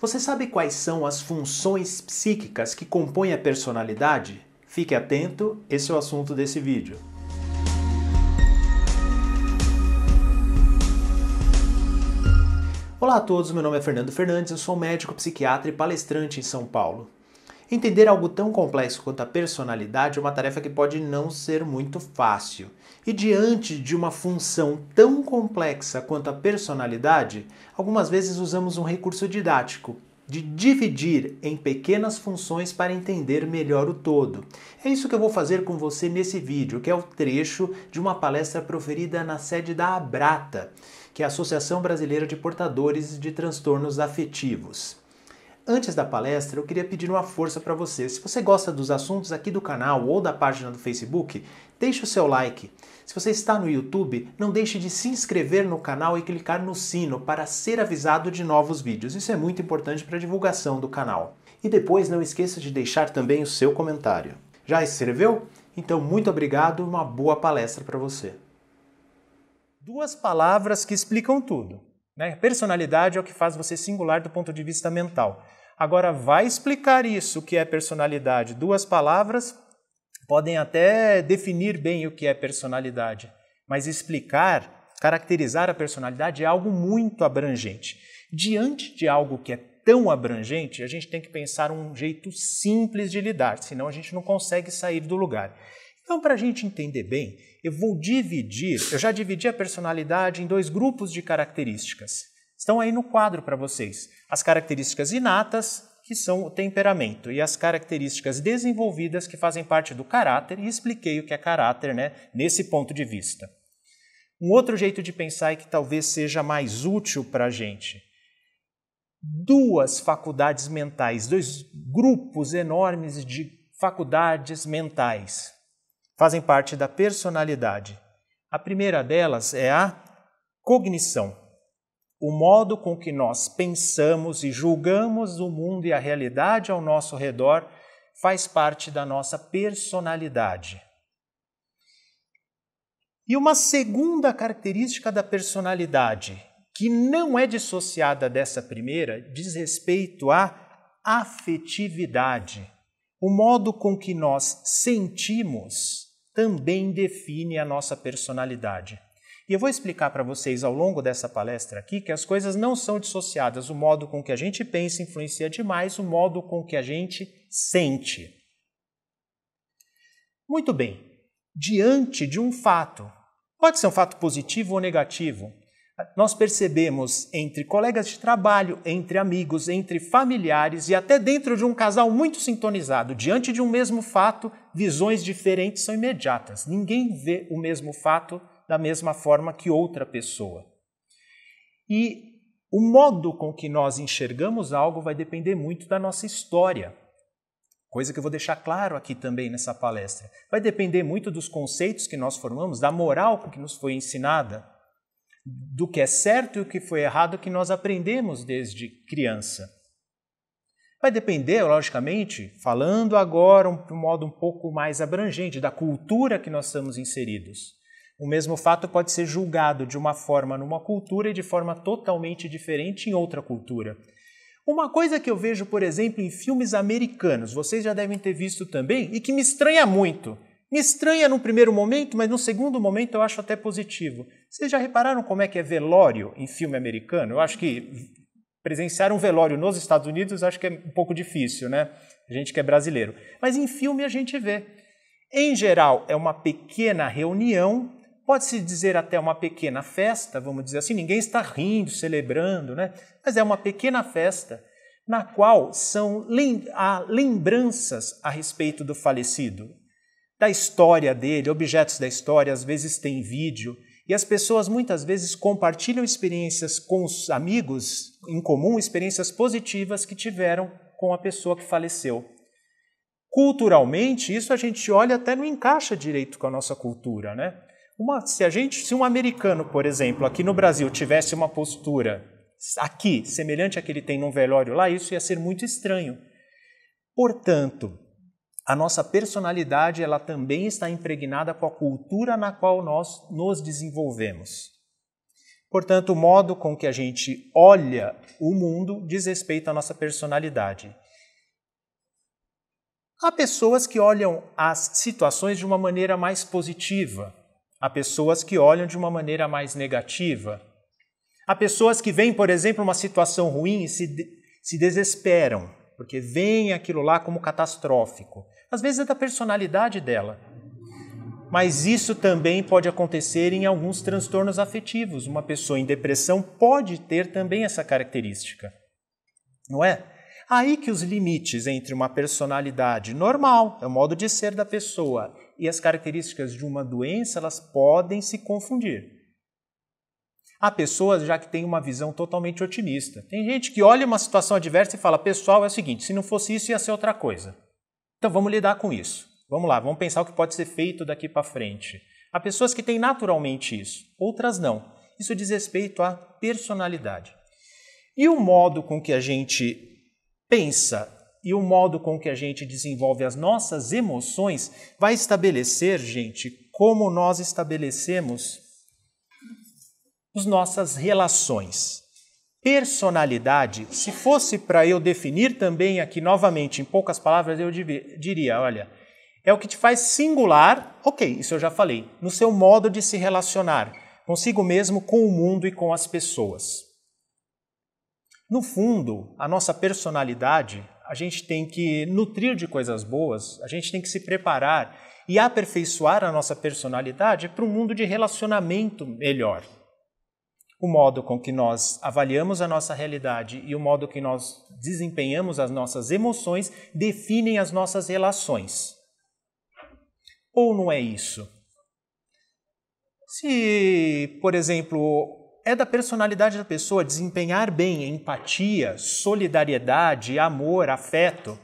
Você sabe quais são as funções psíquicas que compõem a personalidade? Fique atento, esse é o assunto desse vídeo. Olá a todos, meu nome é Fernando Fernandes, eu sou médico, psiquiatra e palestrante em São Paulo. Entender algo tão complexo quanto a personalidade é uma tarefa que pode não ser muito fácil. E diante de uma função tão complexa quanto a personalidade, algumas vezes usamos um recurso didático, de dividir em pequenas funções para entender melhor o todo. É isso que eu vou fazer com você nesse vídeo, que é o trecho de uma palestra proferida na sede da Abrata, que é a Associação Brasileira de Portadores de Transtornos Afetivos. Antes da palestra, eu queria pedir uma força para você. Se você gosta dos assuntos aqui do canal ou da página do Facebook, deixe o seu like. Se você está no YouTube, não deixe de se inscrever no canal e clicar no sino para ser avisado de novos vídeos. Isso é muito importante para a divulgação do canal. E depois não esqueça de deixar também o seu comentário. Já se inscreveu? Então, muito obrigado, e uma boa palestra para você. Duas palavras que explicam tudo. Né? Personalidade é o que faz você singular do ponto de vista mental. Agora, vai explicar isso, o que é personalidade. Duas palavras podem até definir bem o que é personalidade, mas explicar, caracterizar a personalidade é algo muito abrangente. Diante de algo que é tão abrangente, a gente tem que pensar um jeito simples de lidar, senão a gente não consegue sair do lugar. Então, para a gente entender bem, eu vou dividir, eu já dividi a personalidade em dois grupos de características. Estão aí no quadro para vocês. As características inatas, que são o temperamento, e as características desenvolvidas, que fazem parte do caráter, e expliquei o que é caráter né, nesse ponto de vista. Um outro jeito de pensar e que talvez seja mais útil para a gente. Duas faculdades mentais, dois grupos enormes de faculdades mentais fazem parte da personalidade. A primeira delas é a cognição o modo com que nós pensamos e julgamos o mundo e a realidade ao nosso redor faz parte da nossa personalidade. E uma segunda característica da personalidade, que não é dissociada dessa primeira, diz respeito à afetividade. O modo com que nós sentimos também define a nossa personalidade. E eu vou explicar para vocês ao longo dessa palestra aqui que as coisas não são dissociadas. O modo com que a gente pensa influencia demais o modo com que a gente sente. Muito bem. Diante de um fato, pode ser um fato positivo ou negativo, nós percebemos entre colegas de trabalho, entre amigos, entre familiares e até dentro de um casal muito sintonizado, diante de um mesmo fato, visões diferentes são imediatas. Ninguém vê o mesmo fato da mesma forma que outra pessoa. E o modo com que nós enxergamos algo vai depender muito da nossa história. Coisa que eu vou deixar claro aqui também nessa palestra. Vai depender muito dos conceitos que nós formamos, da moral que nos foi ensinada, do que é certo e o que foi errado que nós aprendemos desde criança. Vai depender, logicamente, falando agora de um modo um pouco mais abrangente, da cultura que nós estamos inseridos. O mesmo fato pode ser julgado de uma forma numa cultura e de forma totalmente diferente em outra cultura. Uma coisa que eu vejo, por exemplo, em filmes americanos, vocês já devem ter visto também, e que me estranha muito. Me estranha no primeiro momento, mas no segundo momento eu acho até positivo. Vocês já repararam como é que é velório em filme americano? Eu acho que presenciar um velório nos Estados Unidos acho que é um pouco difícil, né? A gente que é brasileiro. Mas em filme a gente vê. Em geral, é uma pequena reunião Pode-se dizer até uma pequena festa, vamos dizer assim, ninguém está rindo, celebrando, né? mas é uma pequena festa na qual são lem há lembranças a respeito do falecido, da história dele, objetos da história, às vezes tem vídeo, e as pessoas muitas vezes compartilham experiências com os amigos em comum, experiências positivas que tiveram com a pessoa que faleceu. Culturalmente, isso a gente olha até não encaixa direito com a nossa cultura, né? Uma, se a gente, se um americano, por exemplo, aqui no Brasil tivesse uma postura aqui semelhante à que ele tem num velório lá, isso ia ser muito estranho. Portanto, a nossa personalidade ela também está impregnada com a cultura na qual nós nos desenvolvemos. Portanto, o modo com que a gente olha o mundo diz respeito à nossa personalidade. Há pessoas que olham as situações de uma maneira mais positiva, Há pessoas que olham de uma maneira mais negativa. Há pessoas que veem, por exemplo, uma situação ruim e se, se desesperam, porque veem aquilo lá como catastrófico. Às vezes é da personalidade dela. Mas isso também pode acontecer em alguns transtornos afetivos. Uma pessoa em depressão pode ter também essa característica. Não é? Aí que os limites entre uma personalidade normal, é o modo de ser da pessoa, e as características de uma doença elas podem se confundir. Há pessoas já que têm uma visão totalmente otimista. Tem gente que olha uma situação adversa e fala: pessoal, é o seguinte, se não fosse isso, ia ser outra coisa. Então vamos lidar com isso. Vamos lá, vamos pensar o que pode ser feito daqui para frente. Há pessoas que têm naturalmente isso, outras não. Isso diz respeito à personalidade. E o modo com que a gente pensa e o modo com que a gente desenvolve as nossas emoções vai estabelecer, gente, como nós estabelecemos as nossas relações. Personalidade, se fosse para eu definir também aqui novamente, em poucas palavras, eu diria: olha, é o que te faz singular, ok, isso eu já falei, no seu modo de se relacionar consigo mesmo, com o mundo e com as pessoas. No fundo, a nossa personalidade, a gente tem que nutrir de coisas boas, a gente tem que se preparar e aperfeiçoar a nossa personalidade para um mundo de relacionamento melhor. O modo com que nós avaliamos a nossa realidade e o modo que nós desempenhamos as nossas emoções definem as nossas relações. Ou não é isso? Se, por exemplo, é da personalidade da pessoa desempenhar bem empatia, solidariedade, amor, afeto.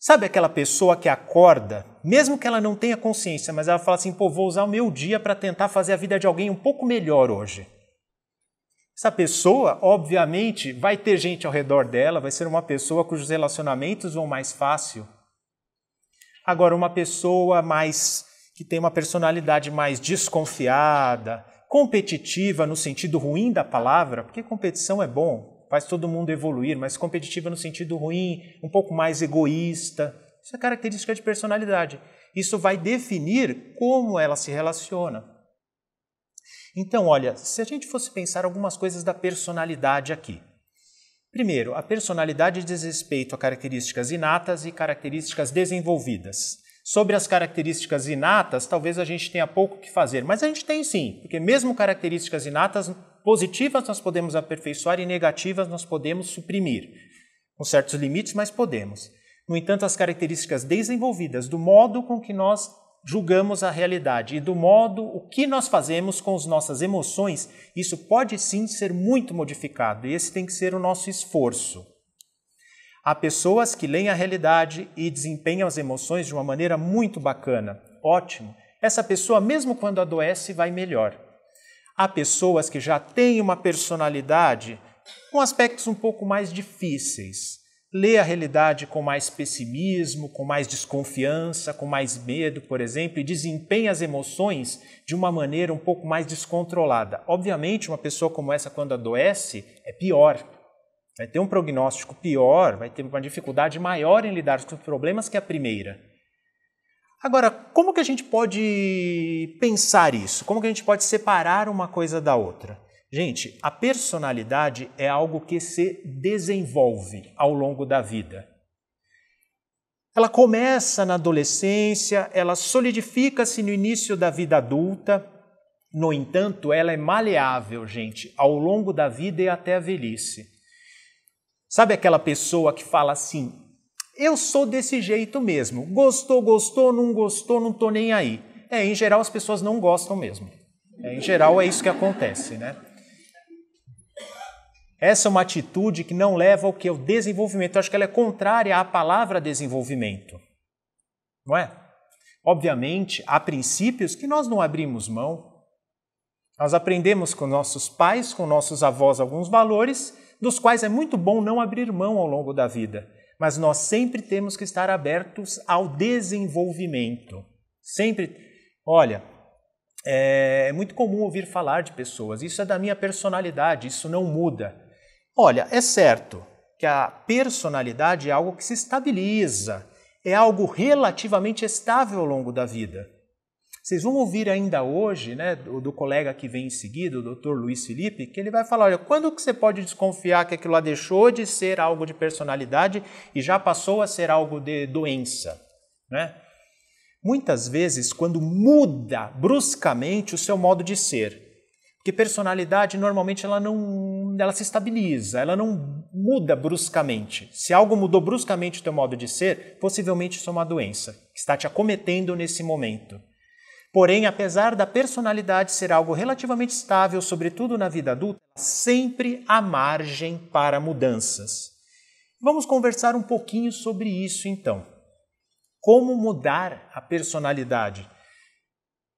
Sabe aquela pessoa que acorda, mesmo que ela não tenha consciência, mas ela fala assim: pô, vou usar o meu dia para tentar fazer a vida de alguém um pouco melhor hoje. Essa pessoa, obviamente, vai ter gente ao redor dela, vai ser uma pessoa cujos relacionamentos vão mais fácil. Agora, uma pessoa mais que tem uma personalidade mais desconfiada, competitiva no sentido ruim da palavra, porque competição é bom, faz todo mundo evoluir, mas competitiva no sentido ruim, um pouco mais egoísta. Isso é característica de personalidade. Isso vai definir como ela se relaciona. Então, olha, se a gente fosse pensar algumas coisas da personalidade aqui. Primeiro, a personalidade diz respeito a características inatas e características desenvolvidas. Sobre as características inatas, talvez a gente tenha pouco que fazer, mas a gente tem sim, porque mesmo características inatas positivas nós podemos aperfeiçoar e negativas nós podemos suprimir, com certos limites, mas podemos. No entanto, as características desenvolvidas do modo com que nós julgamos a realidade e do modo o que nós fazemos com as nossas emoções, isso pode sim ser muito modificado e esse tem que ser o nosso esforço. Há pessoas que leem a realidade e desempenham as emoções de uma maneira muito bacana. Ótimo. Essa pessoa, mesmo quando adoece, vai melhor. Há pessoas que já têm uma personalidade com aspectos um pouco mais difíceis. Lê a realidade com mais pessimismo, com mais desconfiança, com mais medo, por exemplo, e desempenha as emoções de uma maneira um pouco mais descontrolada. Obviamente, uma pessoa como essa, quando adoece, é pior vai ter um prognóstico pior, vai ter uma dificuldade maior em lidar com os problemas que a primeira. Agora, como que a gente pode pensar isso? Como que a gente pode separar uma coisa da outra? Gente, a personalidade é algo que se desenvolve ao longo da vida. Ela começa na adolescência, ela solidifica-se no início da vida adulta. No entanto, ela é maleável, gente, ao longo da vida e até a velhice. Sabe aquela pessoa que fala assim: eu sou desse jeito mesmo, gostou, gostou, não gostou, não tô nem aí. É, em geral as pessoas não gostam mesmo. É, em geral é isso que acontece, né? Essa é uma atitude que não leva ao que? o desenvolvimento. Eu acho que ela é contrária à palavra desenvolvimento. Não é? Obviamente, há princípios que nós não abrimos mão. Nós aprendemos com nossos pais, com nossos avós alguns valores dos quais é muito bom não abrir mão ao longo da vida, mas nós sempre temos que estar abertos ao desenvolvimento. Sempre, olha, é, é muito comum ouvir falar de pessoas, isso é da minha personalidade, isso não muda. Olha, é certo que a personalidade é algo que se estabiliza, é algo relativamente estável ao longo da vida. Vocês vão ouvir ainda hoje, né, do, do colega que vem em seguida, o doutor Luiz Felipe, que ele vai falar: olha, quando que você pode desconfiar que aquilo lá deixou de ser algo de personalidade e já passou a ser algo de doença, né? Muitas vezes, quando muda bruscamente o seu modo de ser, porque personalidade normalmente ela não, ela se estabiliza, ela não muda bruscamente. Se algo mudou bruscamente o teu modo de ser, possivelmente isso é uma doença que está te acometendo nesse momento. Porém, apesar da personalidade ser algo relativamente estável, sobretudo na vida adulta, sempre há margem para mudanças. Vamos conversar um pouquinho sobre isso então. Como mudar a personalidade?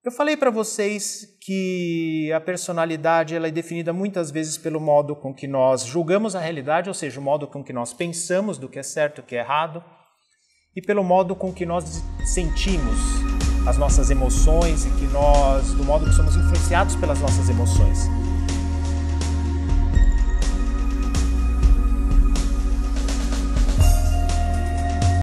Eu falei para vocês que a personalidade ela é definida muitas vezes pelo modo com que nós julgamos a realidade, ou seja, o modo com que nós pensamos do que é certo e o que é errado, e pelo modo com que nós sentimos as nossas emoções e que nós, do modo que somos influenciados pelas nossas emoções.